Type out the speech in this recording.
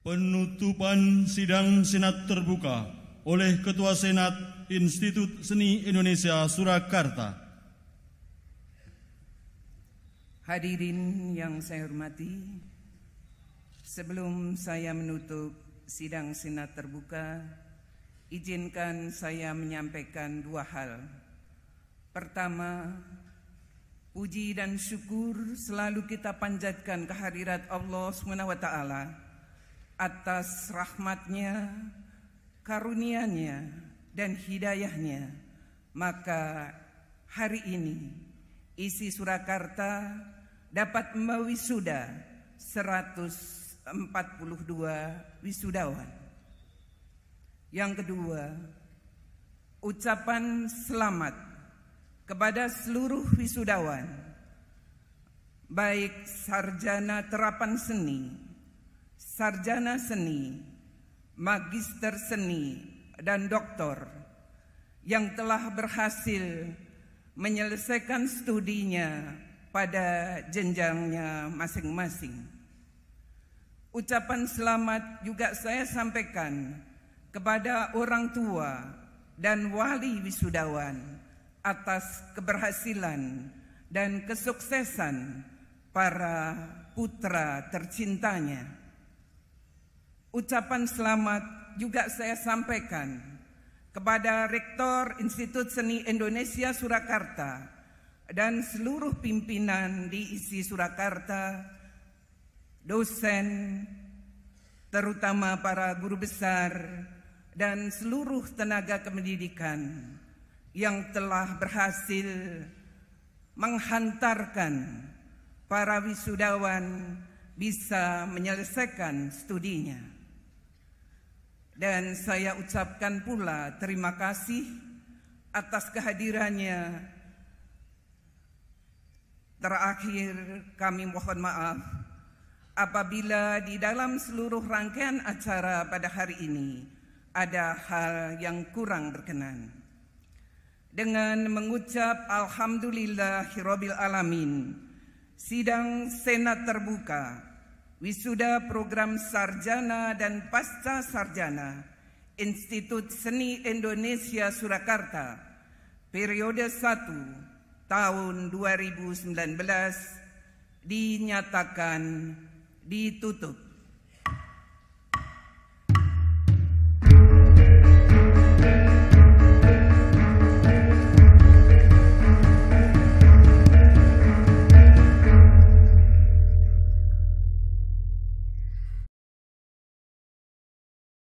Penutupan sidang Senat terbuka oleh Ketua Senat Institut Seni Indonesia Surakarta. Hadirin yang saya hormati, sebelum saya menutup sidang Senat terbuka, izinkan saya menyampaikan dua hal. Pertama, puji dan syukur selalu kita panjatkan kehadirat Allah SWT atas rahmatnya, karunia dan hidayahnya, maka hari ini isi Surakarta dapat mewisuda 142 wisudawan. Yang kedua, ucapan selamat kepada seluruh wisudawan, baik sarjana terapan seni, sarjana seni, magister seni, dan doktor yang telah berhasil menyelesaikan studinya pada jenjangnya masing-masing. Ucapan selamat juga saya sampaikan kepada orang tua dan wali wisudawan atas keberhasilan dan kesuksesan para putra tercintanya. Ucapan selamat juga saya sampaikan kepada Rektor Institut Seni Indonesia Surakarta dan seluruh pimpinan di ISI Surakarta, dosen, terutama para guru besar, dan seluruh tenaga kependidikan yang telah berhasil menghantarkan para wisudawan bisa menyelesaikan studinya. Dan saya ucapkan pula terima kasih atas kehadirannya. Terakhir kami mohon maaf apabila di dalam seluruh rangkaian acara pada hari ini ada hal yang kurang berkenan. Dengan mengucap Alhamdulillahirobbilalamin, sidang Senat terbuka wisuda program sarjana dan pasca sarjana Institut Seni Indonesia Surakarta periode 1 tahun 2019 dinyatakan ditutup.